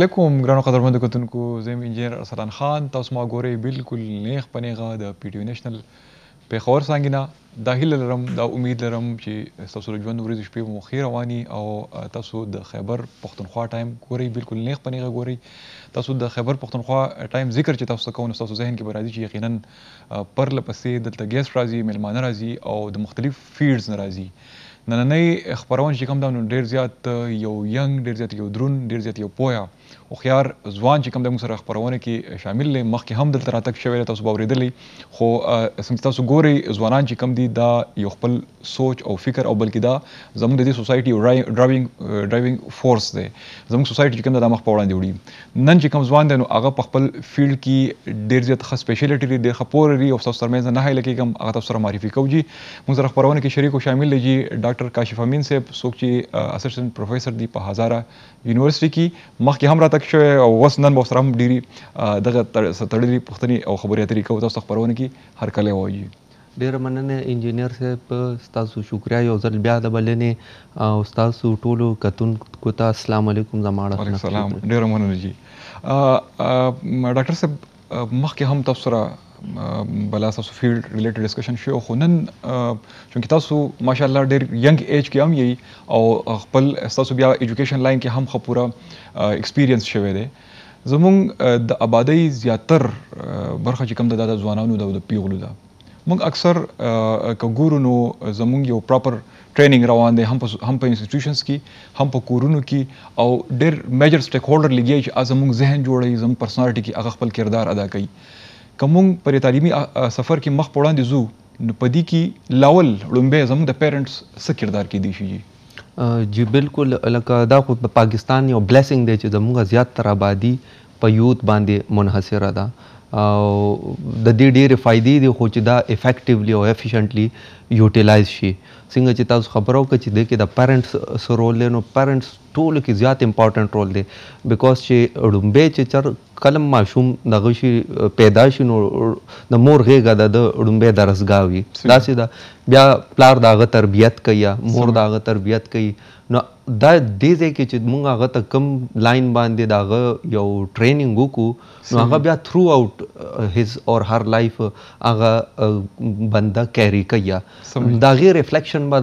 علیکم ګرانو قدرمن دکتونکو زم انجینر ارسلان خان تاسو ما ګورئ بالکل نیخ پنیغه د پی ټی نېشنل پیښور څنګه دا هیله لرم دا امید لرم چې تاسو له ژوند ورځې شپې مو خیر رواني او تاسو د خیبر پښتونخوا ټایم ګورئ بالکل نیخ پنیغه ګورئ تاسو د خیبر پښتونخوا ټایم ذکر چې تاسو کوو تاسو ذهن کې برادي چې یقینا پرله پسې دلته ګیس راځي ملمانه راځي او د مختلف فیلډز راځي نننۍ خبرونه چې کوم دا نو ډیر زیات یو ینګ ډیر زیات یو درون ډیر زیات یو پویا او خيار ځوان چې کوم د سره خبرونه کې شامل لې مخکې هم دلته راتک شوی تاسو باورېدلې خو سم تاسو ګوري ځوانان چې کوم دي دا یو خپل سوچ او فکر او بلکې دا زموږ د دې سوسايټي ډرایوینګ ډرایوینګ فورس دی زموږ سوسايټي چې کوم دا مخ په وړاندې وړي نن چې کوم ځوان دی نو هغه په خپل فیلډ کې ډیر زیات خاص سپیشلیټي لري د خپور لري او تاسو ترمنځ نه هیله کې کوم هغه تاسو سره معرفي کوجی موږ سره خبرونه کې شریکو شامل لږی ډاکټر ډاکټر کاشف امین صاحب څوک چې اسسټنټ پروفیسور دی په هزاره یونیورسيټي کې مخکې هم راتک شو او اوس نن به سره هم ډیری دغه تړلې پوښتنې او خبرې اترې کوو تاسو خبرونه کې هر کله وایي ډیر مننه انجینیر صاحب تاسو شکریا یو ځل بیا د بلنې او تاسو ټولو کتونکو ته السلام علیکم زماړه وعلیکم السلام ډیر مننه جی ډاکټر صاحب مخکې هم تاسو سره بلا تاسو فیلډ ریلیټډ ډسکشن شو خو نن چې تاسو ماشاالله ډېر ینګ ایج کې هم یې او خپل تاسو بیا education لاین کې هم خپوره ایکسپیرینس شوه دی زمونږ د آبادی زیاتر برخه چې کم د ځوانانو د پیغلو ده موږ اکثر کګورو نو زمونږ یو پراپر ټریننګ روان دی هم په هم په انسټیټیوشنز کې هم په کورونو کې او ډېر میجر سټیک هولډر لګیږي چې زموږ ذهن جوړي زموږ پرسنالټي کې هغه خپل کردار ادا کوي کوم پر تعلیمی سفر کې مخ پوړاندې زو نو پدې کې لاول لومبه زموږ د پیرنټس څه کردار کې دی شي جی بالکل لکه دا خو په پاکستان یو بلیسینګ دی چې زموږ زیات تر آبادی په یوت باندې منحصره ده او د دې ډېرې فائدې دي خو چې دا افیکټیولی او افیشنټلی یوټیلایز شي څنګه چې تاسو خبرو کې چې د کې د پیرنټس رول له نو پیرنټس ټول کې زیات امپورټنت رول دی بیکاز چې ډومبه چې چر کلم ماشوم دغه شي پیدا شي نو د مور غېګه د ډومبه درسګاوي داسې دا بیا پلار دغه تربيت کوي مور دغه تربيت کوي نو دا دې ځای کې چې موږ هغه ته کم لاین باندې داغه یو ټریننګ وکړو نو هغه بیا تھرو اوټ هیز اور هر لایف هغه بنده کیری کوي دا غیر ریفلیکشن به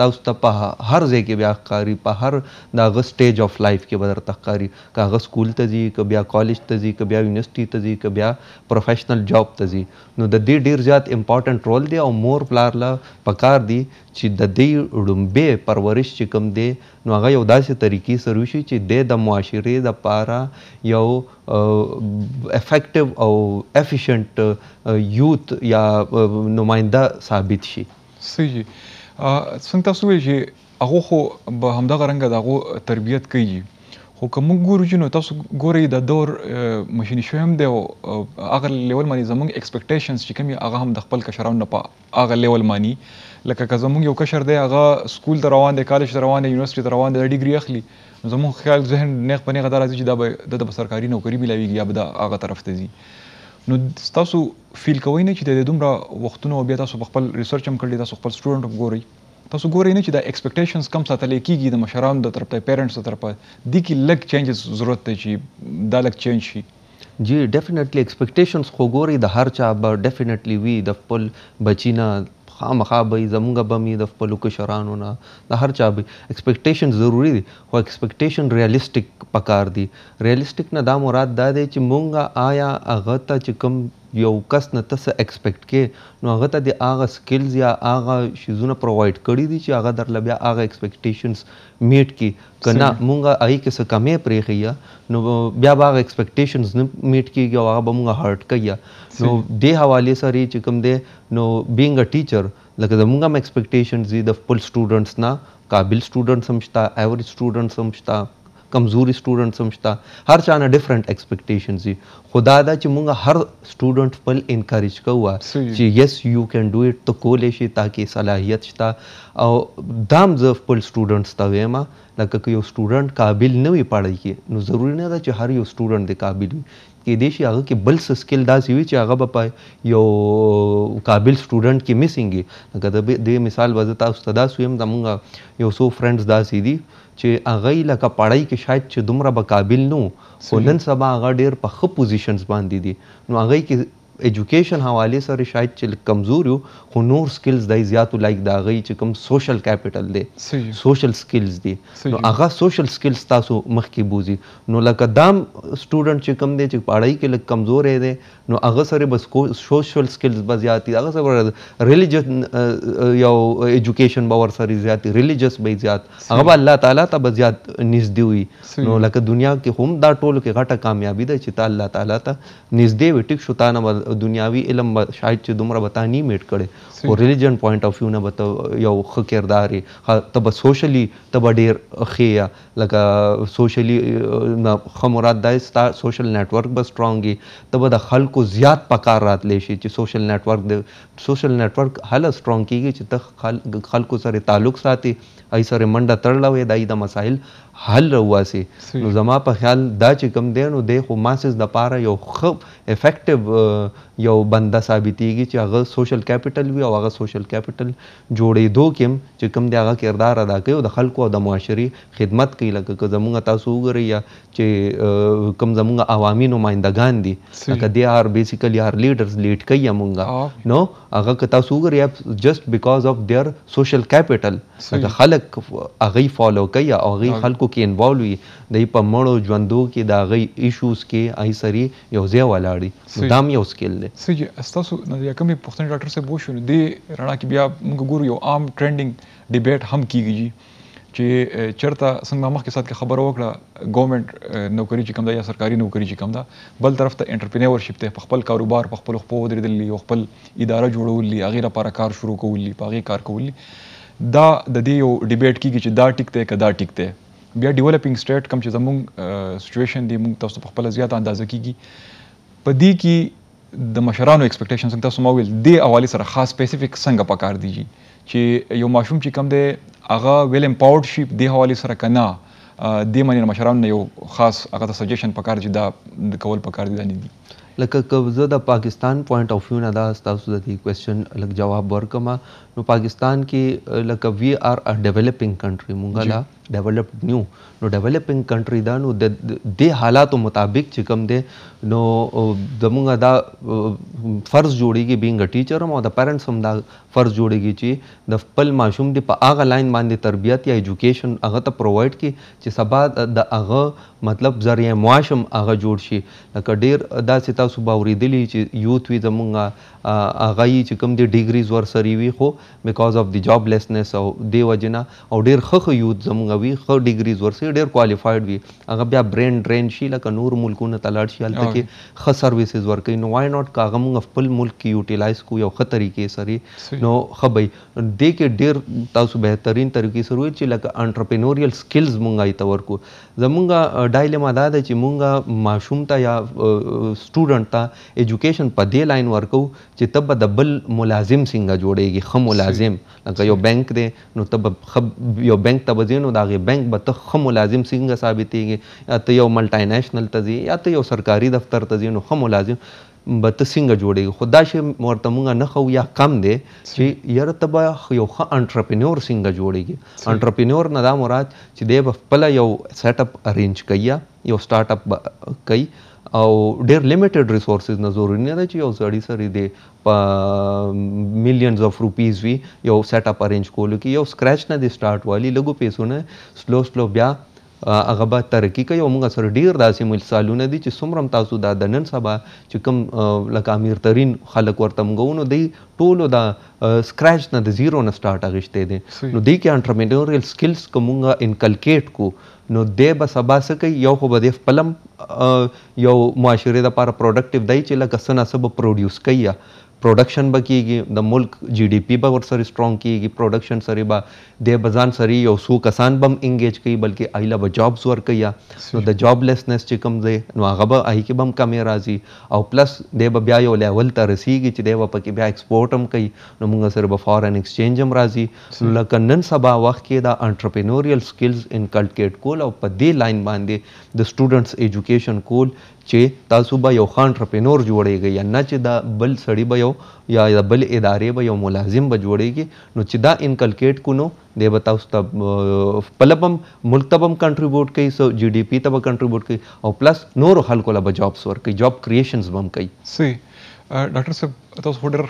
تاسو ته په هر ځای کې بیا ښکاری په هر دا غ سټیج اف لایف کې به درته ښکاری که هغه سکول ته ځي که بیا کالج ته ځي که بیا یونیورسيټي ته ځي که بیا پروفیشنل جاب ته ځي نو د دې ډیر زیات امپورټنت رول دی او مور پلار لا پکار دی چې د دې ړومبه پرورش چې کوم دی نو هغه یو داسې طریقې سره وشي چې د د معاشرې د پاره یو افیکټیو او افیشنٹ یوت یا نماینده ثابت شي صحیح څنګه تاسو ویل چې هغه خو به همدغه رنګ دغه تربيت کوي خو کوم ګورو چې نو تاسو ګورئ د دور ماشیني شو هم دی او هغه لیول باندې زموږ ایکسپیکټیشنز چې کوم هغه هم د خپل کشرانو نه په هغه لیول باندې لکه که زموږ یو کشر دی هغه سکول ته روان دی کالج ته روان دی یونیورسيټي ته روان دی ډیګري اخلي زموږ خیال ذهن نه په نه غدار چې دا به د سرکاري نوکری ملويږي یا به د هغه طرف ته ځي نو تاسو فیل کوئ نه چې د دومره وختونو بیا تاسو خپل ریسرچ هم کړی تاسو خپل سټوډنټ هم ګورئ تاسو ګورئ نه چې د ایکسپیکټیشنز کم ساتل کېږي د مشرانو د طرف ته پیرنټس تر په د کې لګ چینجز ضرورت دی چې دا لګ چینج شي جی ډیفینیټلی ایکسپیکټیشنز خو ګوري د هر چا به ډیفینیټلی وی د خپل بچینا خامخا به زمونږ به می د خپل کشرانو نه د هر چا به ایکسپیکټیشن ضروری دي خو ایکسپیکټیشن ریالستیک پکار دي ریالستیک نه دا مراد دا دی چې مونږه آیا هغه ته چې کوم یو کس نه تاسو ایکسپیکټ کې نو هغه ته د هغه سکلز یا هغه شیزونه پروواید کړی دي چې هغه درل بیا هغه ایکسپیکټیشنز میټ کی کنا مونږه آی کې څه کمې پرې خیا نو بیا هغه ایکسپیکټیشنز نه میټ کیږي او هغه به مونږه هرټ کیا نو دې حواله سره چې کوم دې know being a teacher like the mungam expectations the full students na काबिल student समझता average student समझता کمزوري سټوډنټ سمشتا هر چا نه ډیفرنٹ ایکسپیکټیشنز دي خدا دا چې مونږ هر سټوډنټ خپل انکریج کوو چې یس یو کین ډو اټ ته کولې شي تاکي صلاحیت شتا او دام ز خپل سټوډنټس ته وایم لکه یو سټوډنټ قابل نه وي پړای کی نو ضروری نه ده چې هر یو سټوډنټ دی قابل وي کې دې شي هغه کې بل څه سکل داسې وي چې هغه به په یو قابل سټوډنټ کې میسینګي لکه د دې مثال وځه تاسو ته دا سویم زمونږ یو څو فرندز داسې دي چې هغه لکه پړای کې شاید چې دومره به قابل نو خو نن سبا هغه ډیر په ښه پوزیشنز باندې دي نو هغه کې ایجوکیشن حواله سره شاید چې کمزور یو خو نور سکلز دای زیاتو لایک دا غي چې کم سوشل کیپټل دی سوشل سکلز دی نو هغه سوشل سکلز تاسو مخکې بوزي نو لکه دام سټوډنټ چې کم دی چې پړای کې لک کمزور دی نو هغه سره بس سوشل سکلز به زیاتی هغه سره ریلیجن یو ایجوکیشن باور سره زیاتی ریلیجس به زیات هغه الله تعالی ته به زیات نږدې وي نو لکه دنیا کې هم دا ټولو کې غټه کامیابی ده چې تعالی تعالی ته نږدې وي ټیک شو تا نه دنیاوي علم شاید چې دومره به تا نیم میټ کړي خو ریلیجن پوینت اف ویو نه به ته یو ښه کردار یې ته به سوشلی ته به ډېر ښه یې لکه سوشلی نه ښه مراد دا ستا سوشل نیټورک به سټرانګ یي ته به د خلکو زیات په کار راتلی شي چې سوشل نیټورک د سوشل نیټورک هله سټرانګ کیږي چې ته خلکو سره تعلق ساتي ای سره منډه تړله وې دای د مسایل حل رواسي نو زما په خیال دا چې کم دی نو د خو ماسز د پاره یو خپ افیکټیو یو بنده ثابتېږي چې هغه سوشل کیپټل وي او او هغه سوشل کیپټل جوړېدو کې هم چې کوم دی هغه کردار ادا کوي او د خلکو او د معاشري خدمت کوي لکه که زمونږ تاسو وګورئ یا چې کوم زمونږ عوامي نمایندګان دي لکه دی آر بیسیکلی آر لیډرز لیډ کوي موږ نو هغه که تاسو وګورئ جست بیکاز اف دیئر سوشل کیپټل لکه خلک هغه فالو کوي او هغه خلکو کې انوالو وي د په مړو ژوندو کې د هغه ایشوز کې هغه سری یو ځای ولاړی دا هم یو سکیل دی سوی تاسو نه کومې پوښتنې ډاکټر صاحب وشو دی دې رڼا کې بیا موږ ګورو یو عام ټرندینګ ډیبیټ هم کیږي چې چرته څنګه مخکې سات کې خبره وکړه ګورنمنت نوکری چې کم ده یا سرکاري نوکری چې کم ده بل طرف ته انټرپرینیورشپ ته په خپل کاروبار په خپل خپل درېدل یو خپل اداره جوړول لي هغه لپاره کار شروع کول لي په هغه کار کول لي دا د دې یو ډیبیټ کیږي چې دا ټیک ته کدا ټیک ته بیا ډیولپینګ سټیټ کم چې زموږ سچویشن دی موږ تاسو په خپل زیات اندازه کیږي په دې کې د مشرانو ایکسپیکټیشنز تاسو ما ویل دی حواله سره خاص سپیسیفیک څنګه پکار دیږي چې یو ماشوم چې کم دی هغه ویل امپاورډ شي دی حواله سره کنا د منی مشرانو یو خاص هغه ته سجیشن پکار دی دا کول پکار دی نه دی لکه که زه د پاکستان پوینټ اف ویو نه دا تاسو د دې کوېشن لږ جواب ورکم نو پاکستان کې لکه وی آر ا ډیولپینګ کنټری مونږه لا ډیولپډ نیو نو ډیولپینګ کنټری دا نو د دې حالاتو مطابق چې کوم دی نو زمونږه دا فرض جوړیږي بینګ ا ټیچر هم او د پیرنټس هم دا فرض جوړیږي چې د خپل ماشوم دی په هغه لاین باندې تربیت یا ایجوکیشن هغه ته پرووایډ کی چې سبا د هغه مطلب ذریعہ معاشم هغه جوړ شي لکه ډیر دا ستا صوبا اوریدلی چې یوت وی زمونږه هغه چې کوم دی ډیګریز ورسری وي خو بیکاز اف دی جابلیسنس او دی وجنه او ډیر خخ یوت زموږ وی خو ډیګریز ورسې ډیر کوالیفایډ وی هغه بیا برین ډرین شي لکه نور ملکونو ته لاړ شي الته کې خ سرویسز ورکې نو وای ناٹ کاغه موږ خپل ملک کې یوټیلایز کو یو خطرې کې سری نو خبي دې کې ډیر تاسو بهترین طریقې سره چې لکه انټرپرینوریال سکلز مونږه ای تور کو زمونږه ډایلما دا ده چې مونږه ماشوم ته یا سټوډنټ ته اډوکیشن په دې لاین ورکو چې تب د بل ملازم څنګه جوړیږي خه ملازم لکه یو بانک دی نو تب خب یو بانک ته وځي نو دا غي بانک به ته خه ملازم څنګه ثابتېږي یا ته یو ملټی نېشنل ته ځي یا ته یو سرکاري دفتر ته ځي نو خه ملازم به ته څنګه جوړېږي خو دا شی ورته موږ نه خو یا کم دی چې یاره ته به یو ښه انټرپرینور څنګه جوړېږي انټرپرینور نه دا مراد چې دی به خپله یو سیټ اپ ارینج کوي یو سټارټ اپ کوي او ډېر لیمیټډ ریسورسز نه ضروري نه ده چې یو سړی سری دی په میلیونز اف روپیز وي یو سیټ اپ ارینج کولو کې یو سکریچ نه دی سٹارټ والی لګو پیسونه سلو سلو بیا هغه به ترقي کوي او موږ سره ډیر داسې مثالونه دي چې څومره تاسو دا د نن سبا چې کوم لکه امیر ترین خلک ورته موږ نو دی ټولو دا سکریچ نه د زیرو نه سٹارټ اغشته دي نو دی کې انټرپرینیورل سکلز کومه انکلکیټ کو نو دی به سبا څه کوي یو خو به دی پلم یو معاشره لپاره پروډکټیو دی چې لکه څه ناسبه پروډیوس کوي प्रोडक्शन बि कीअं द मुल्क G D P बि वटि सरी स्ट्रॉन्ग की गी प्रोडक्शन सरी बा दे बज़ान सरी यो सू कसान बम इंगेज कई बल्कि आइला ब जॉब्स वर कया नो द जॉबलेसनेस ची कम दे नो आगा बा आई के बम कमे राजी और प्लस दे ब ब्या यो लेवल त रसी गी दे ब पकी ब्या एक्सपोर्ट हम कई नो मुंगा सर ब फॉरेन एक्सचेंज हम राजी नो लकनन सबा वक्त के द एंटरप्रेन्योरियल स्किल्स इनकल्केट कोल और पदे लाइन बांधे द स्टूडेंट्स एजुकेशन कोल چې تاسو به یو خان انټرپرینور جوړیږئ یا نه چې دا بل سړی به یو یا د بل ادارې به یو ملازم به جوړیږي نو چې دا انکلکیټ کو نو دی به تاسو ته پلب هم ملک ته به هم کنټریبیوټ کوي سو جی ډي پی ته به کنټریبیوټ کوي او پلس نورو خلکو له به جابس ورکوي جاب کریشنز به هم کوي صحیح ډاکټر صاحب تاسو خو ډېر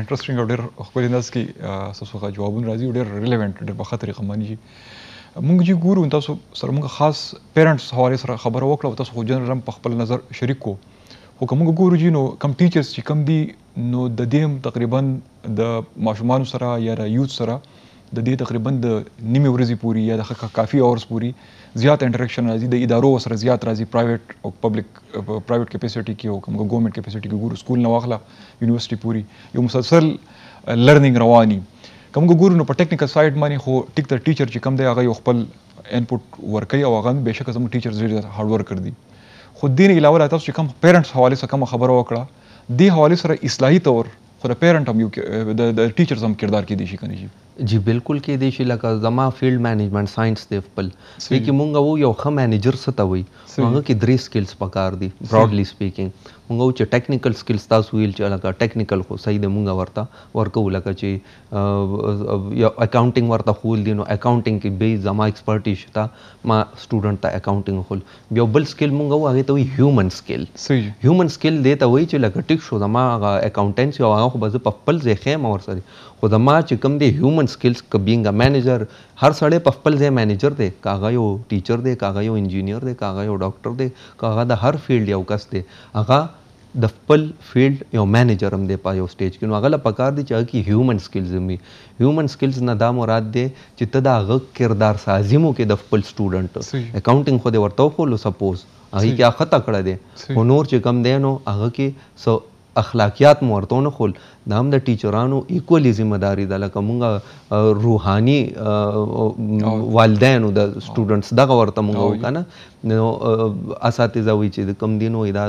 انټرېسټینګ او ډېر ښکلي انداز کې تاسو څخه جوابونه راځي ډېر ریلیونټ ډېر په ښه طریقه باندې موږ چې ګورو تاسو سره موږ خاص پیرنټس حواله سره خبره وکړه او تاسو خو جنرال هم په خپل نظر شریک کو خو کوم ګورو چې نو کم ټیچرز چې کم دي نو د دې هم تقریبا د ماشومان سره یا د یوت سره د دې تقریبا د نیمه ورځې پوري یا د کافي اورز پوري زیات انټریکشن راځي د ادارو سره زیات راځي پرایویټ او پبلک پرایویټ کیپیسټي کې او کوم ګورنمنت کیپیسټي کې ګورو سکول نه واخله یونیورسيټي پوري یو مسلسل لرنینګ رواني کوم ګورو نو په ټیکنیکل سایډ باندې خو ټیک تر ټیچر چې کم دی هغه یو خپل انپوټ ورکي او هغه بهشکه زموږ ټیچر ډیر هارد ورک کړ دي خو دین علاوه تاسو چې کم پیرنټس حواله سره کم خبره وکړه دی حواله سره اصلاحي تور خو د پیرنټ هم یو د ټیچرز هم کردار کې دي شي کني شي جی بالکل کې دي شي لکه زما فیلډ مینجمنت ساينس دی خپل کې مونږ وو یو ښه مینیجر ستوي هغه کې درې سکلز پکار دي براډلی سپیکینګ مونږ چې ټیکنیکل سکلز تاسو ویل چې لکه ټیکنیکل خو صحیح د مونږ ورته ورکو لکه چې یا اکاونټینګ ورته خول دي نو اکاونټینګ کې به زما ایکسپرټی شته ما سټوډنټ ته اکاونټینګ خول بیا بل سکل مونږ وو هغه ته وی هیومن سکل هیومن سکل دی ته وی چې لکه ټیک شو زما اکاونټنس یو هغه خو به زه په خپل ځای خیم اور سره خو زما چې کوم دی هیومن سکلز کبینګ ا مینیجر هر سړی په خپل ځای مینیجر دی کاغه یو ټیچر دی کاغه یو انجینیر دی کاغه یو ډاکټر دی کاغه د هر فیلډ یو کس دی هغه د خپل فیلډ یو مینیجر هم دی په یو سټیج کې نو هغه له پکار دی چې هغه کې هیومن سکلز هم وي هیومن سکلز نه دا مراد دی چې ته د هغه کردار سازي مو کې د خپل سټوډنټ اکاونټینګ خو دې ورته خو لو سپوز هغه کې هغه تکړه دی هنر چې کم دی نو هغه کې سو اخلاقیات مو ورته نه خول دا هم د ټیچرانو ایکولی ذمہداري ده لکه مونږ روحاني والدینو د سټوډنټس دغه ورته مونږ وکنه نو اساتذه وی چې کم دین وي دا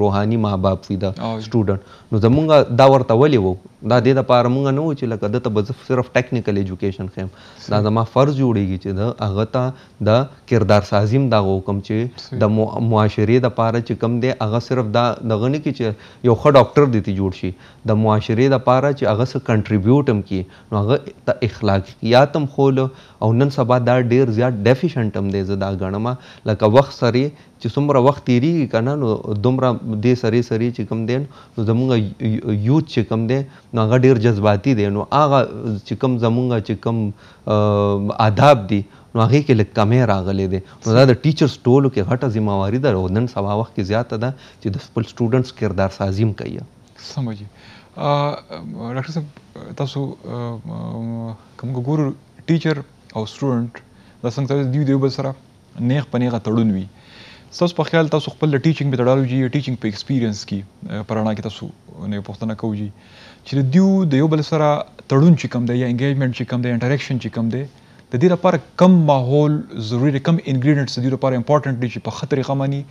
روحاني ما باپ وي دا سټوډنټ نو زمونږ دا ورته ولې وو دا د لپاره مونږ نه و چې لکه دته به صرف ټیکنیکل اډوکیشن خیم دا زما فرض جوړیږي چې دا هغه ته د کردار سازیم دا حکم چې د معاشري د لپاره چې کم دی هغه صرف دا دغه نه کې چې یو ښه ډاکټر دې جوړ شي د معاشري معاشري د پاره چې هغه سره کنټریبیوټ هم کړي نو هغه ته اخلاقیات هم خول او نن سبا دا ډیر زیات ډیفیشنټ هم دی زه دا ګڼم لکه وخت سره چې څومره وخت تیریږي کنه نو دومره دې سری سری چې کم دی نو زمونږ یوت چې کم دی نو هغه ډیر جذباتي دی نو هغه چې کم زمونږ چې کم آداب دی نو هغه کې لږ کمې راغلې دي نو دا د ټیچرز ټولو کې غټه ځمواري ده او نن سبا وخت کې زیاته ده چې د خپل سټوډنټس کردار سازیم کوي سمجھي ډاکټر صاحب تاسو کوم ګورو ټیچر او سټوډنټ د څنګه دی دی بل سره نیغ پنیغه تړون وي تاسو په خیال تاسو خپل ټیچینګ میتھډالوژي یا ټیچینګ په ایکسپیرینس کې پرانا کې تاسو نه پوښتنه کوی چې دیو د یو بل سره تړون چې کم دی یا انګیجمنت چې کم دی انټریکشن چې کم دی د دې لپاره کم ماحول ضروری کم انګریډینټس د دې لپاره امپورټنت دي چې په خطرې غمانی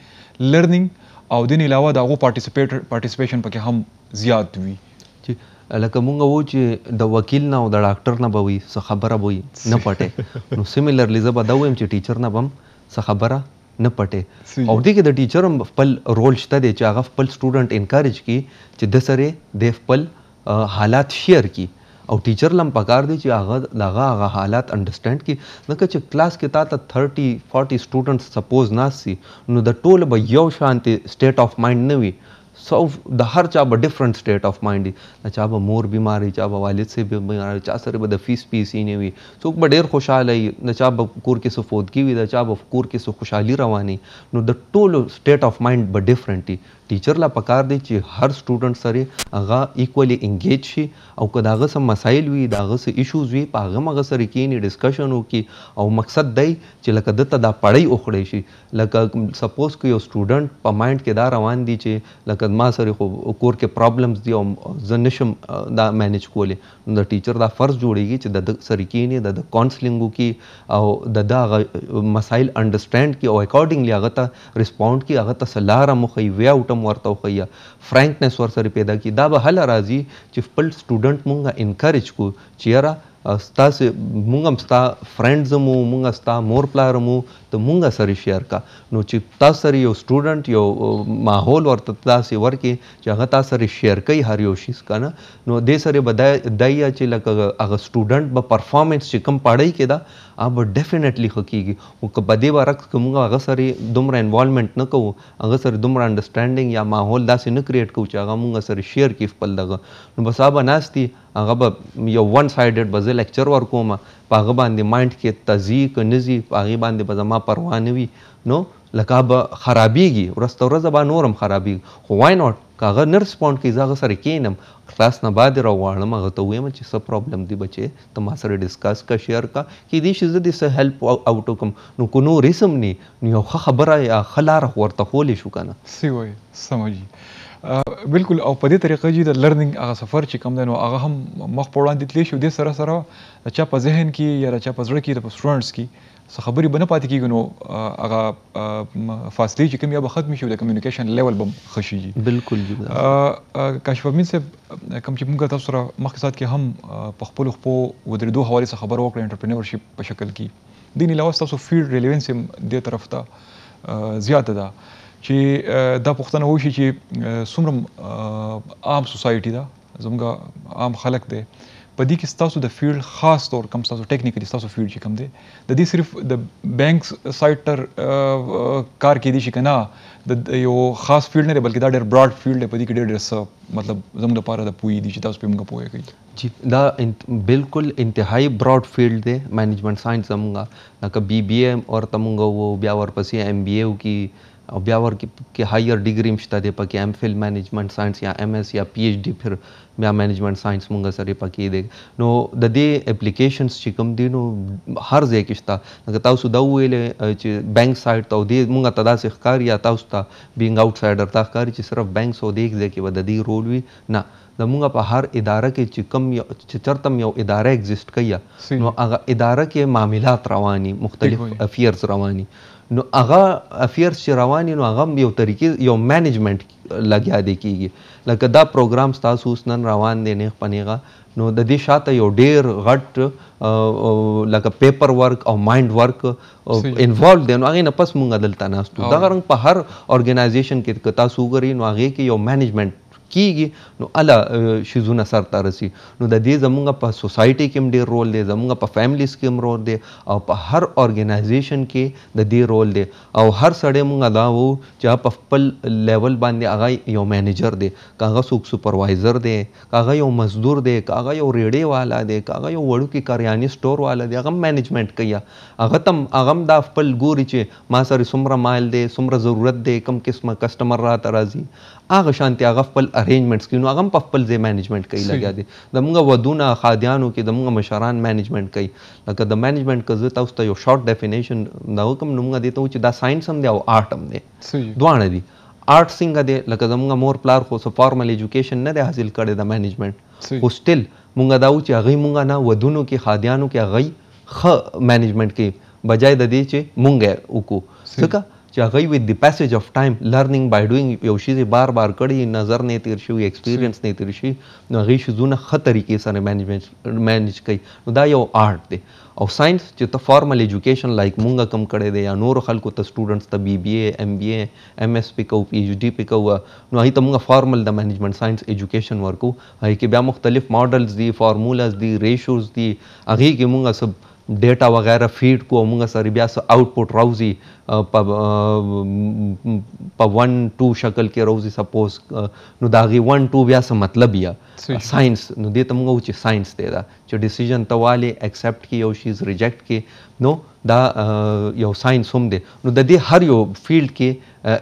لرننګ او دین علاوه د هغه پارټیسیپیشن پکې هم زیات وي چې لکه مونږ وو چې د وکیل نه او د ډاکټر نه به وي څه خبره به وي نه پټې نو سیمیلرلی زه به دا ویم چې ټیچر نه به هم څه خبره نه پټې او دې کې د ټیچر هم خپل رول شته دی چې هغه خپل سټوډنټ انکاریج کړي چې د سره د خپل حالات شیر کړي او ټیچر لم پکار دی چې هغه دغه هغه حالات انډرستانډ کی ځکه چې کلاس کې تا ته 30 40 سټوډنټس سپوز ناسي نو د ټوله به یو شانتي سټیټ اف مایند نه وي सौ the हर चा ब डिफरेंट स्टेट ऑफ माइंड त चा ब मोर बीमार हुई चा ब वालिद से बीमार चा सर ब د फीस पीस ई ने हुई څوک ب ډیر خوشاله ای د چا ب کور کې سفودګي وي د چا ب کور کې سو خوشحالي رواني نو د ټولو سټیټ آف مایند ب ډیفرنٹ ټیچر لا پکار دی چې هر سټوډنټ سره هغه ایکولی انګیج شي او که داغه سم مسایل وي داغه سم ایشوز وي په هغه مغه سره کېنی ډسکشن وکي او مقصد دی چې لکه دته دا پړی اوخړی شي لکه سپوز که یو سټوډنټ په مایند کې دا روان دی چې لکه ما سره خو کور کې پرابلمز دي او زه نشم دا مینیج کولی نو د ټیچر دا فرض جوړیږي چې د سره کېنی د کونسلینګ وکي او د دا مسایل انډرسټینډ کړي او اکارډنګلی هغه ته ریسپونډ کړي هغه ته سلاره مخې وی اوټم هم ورته وښیه فرانکنس ورسره پیدا کی دا به هله راځي چې خپل سټوډنټ مونږه انکریج کو چې یاره ستاسو مونږ هم ستا فرینډز مو مونږ ستا مور پلار مو ته مونږ سره شیر کا نو چې تاسو سره یو سټوډنټ یو ماحول ورته تاسو ورکی چې هغه تاسو سره شیر کوي هر یو شیز کنه نو دې سره بدای دایا چې لکه هغه سټوډنټ به پرفارمنس چې کم پړای کېدا هغه به ډیفینیټلی ښه کیږي خو که په دې باره کې که موږ هغه سره دومره انوالمنټ نه کوو هغه سره دومره انډرسټینډینګ یا ماحول داسې نه کریټ کوو چې هغه موږ سره شیر کړي خپل دغه نو بس هغه به ناست دي هغه به یو ون سایډډ به زه لیکچر ورکوم په هغه باندې مایند کې تزي که نه ځي په هغې باندې به زما پروا نه وي نو لکه به خرابېږي ورځ ته ورځ به نور هم خرابېږي خو وای ناټ که هغه نه رسپونډ کوي زه هغه سره کښېنم کلاس نه باندې راوړم هغه ته وایم چې څه پرابلم دی بچې ته ما سره ډیسکس کا شیر کا کې دې شي زه دې سه هیلپ اوټو کوم نو کو نو ریسم نی نو ښه خبره یا خلار ورته خولې شو کنه سی وای سمجی بالکل او په دې طریقه چې د لرننګ هغه سفر چې کوم دی نو هغه هم مخ په وړاندې تللی شو دې سره سره چا په ذهن کې یا چا په زړه کې د سټوډنټس کې څه خبرې به نه پاتې کېږي نو هغه فاصلې چې کوم یا به ختمې شي د کمیونیکیشن لیول به ښه شي بالکل کاشف امین صاحب کم چې موږ تاسو سره مخکې سات کې هم په خپل خپل ودرېدو حواله څخه خبر ورکړه انټرپرینورشپ په شکل کې دین علاوه تاسو فیلډ ریلیونس دې طرف ته زیاته ده چې دا پوښتنه وشي چې څومره عام سوسايټي ده زموږ عام خلک دي په دې کې تاسو د فیلډ خاص طور کم تاسو ټیکنیکلی تاسو فیلډ چې کم دی د دې صرف د بانک سایت تر کار کې دي چې کنه د یو خاص فیلډ نه بلکې دا ډېر براډ فیلډ دی په دې کې ډېر ډېر مطلب زموږ لپاره د پوي دي چې تاسو په موږ پوي کوي جی دا بالکل انتهایی براډ فیلډ دی مینجمنت ساينس زموږه لکه بی بی ایم او تمغه وو بیا ورپسې ایم بی اے کی ब्यावर के हायर डिग्री में शिता पा कि एम फिल मैनेजमेंट साइंस या एम एस या पी एच डी फिर या मैनेजमेंट साइंस मुंगा सर पा कि देख नो द दे एप्लीकेशंस चिकम दी नो हर जे किश्ता ताव सुद्दां उयले बैंक साइड तो दे मुंगा तदा से कार या ताव सुद्दां बींग आउटसाइडर ता कार सिर्फ बैंक सो देख जे कि द दी रोल भी ना زمونږ په هر اداره کې چې کم یو چې چرته یو اداره اگزیست کوي نو هغه اداره کې معاملات رواني مختلف افیرز رواني نو هغه افیرز چې روان نو هغه یو طریقې یو مینجمنت لګیا دی کیږي لکه دا پروګرام تاسو اوس نن روان دی نیغ پنیغه نو د دې شاته یو ډیر غټ لکه پیپر ورک او مایند ورک انوالو دی نو هغې نه پس مونږ دلته ناست یو دغه رنګ په هر اورګنایزیشن کې که تاسو وګورئ نو هغې کې یو مینجمنت کیږي نو الا شیزونه سر ته رسی نو د دې زمونږ په سوسایټي کې هم ډیر رول دی زمونږ په فیملیز کې هم رول دی او په هر اورګنایزیشن کې د دې رول دی او هر سړی مونږ دا وو چې په خپل لیول باندې هغه یو مینیجر دی کاغه څوک سپروایزر دی کاغه یو مزدور دی کاغه یو ریډي والا دی کاغه یو وړو کې کاریانی سٹور والا دی هغه مینجمنت کوي هغه تم هغه دا خپل ګوري چې ما سره څومره مال دی څومره ضرورت دی کم قسمه کسٹمر راته راځي هغه شانتي هغه خپل ارینجمنټس کوي نو هغه په خپل ځای منیجمنت کوي لګیا دي د موږ ودونه خادیانو کې د موږ مشران منیجمنت کوي لکه د منیجمنت کزه تاسو ته یو شارټ ډیفینیشن دا کوم نومګه دي ته چې دا ساينس هم دی او آرټ هم دی دواړه دي آرټ څنګه دی لکه زموږ مور پلار خو سو فارمل ایجوکیشن نه دی حاصل کړی د منیجمنت خو سټل مونږ دا و چې هغه مونږ نه ودونو کې خادیانو کې هغه خ منیجمنت کوي بجای د دې چې مونږ وکړو ځکه چې هغه وي د پیسج اف ټایم لرننګ بای ډوینګ یو شی بار بار کړي نظر نه تیر شي ایکسپیرینس نه تیر شي نو هغه شی زونه ښه طریقې سره مینجمنت مینج کوي نو دا یو آرټ دی او ساينس چې ته فارمل اډوকেশন لایک مونږه کم کړي دي یا نور خلکو ته سټوډنټس ته بی بی اے ایم بی اے ایم ایس پی کو پی ایچ ڈی پی کو نو هغه ته مونږه فارمل د مینجمنت ساينس اډوকেশন ورکو هغه کې بیا مختلف ماډلز دي فارمولاز دي ریشوز دي هغه کې مونږه سب ډیټا وغیرہ فیډ کو موږ سره بیا سو آوټپوټ راوځي په 1 2 شکل کې راوځي سپوز نو دا غي 1 2 بیا څه مطلب یا ساينس نو دې ته موږ چې ساينس دی دا چې ډیسیژن توالي اکسپټ کې یو شیز ریجیکټ کې نو دا یو ساينس هم دی نو د دې هر یو فیلډ کې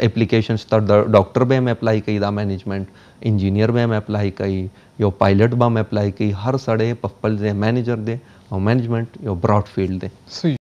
اپلیکیشنز تر ډاکټر به هم اپلای کوي دا مینجمنت انجینیر به هم اپلای کوي یو پایلټ به هم اپلای کوي هر سړی په خپل ځای مینیجر دی or management, your broad field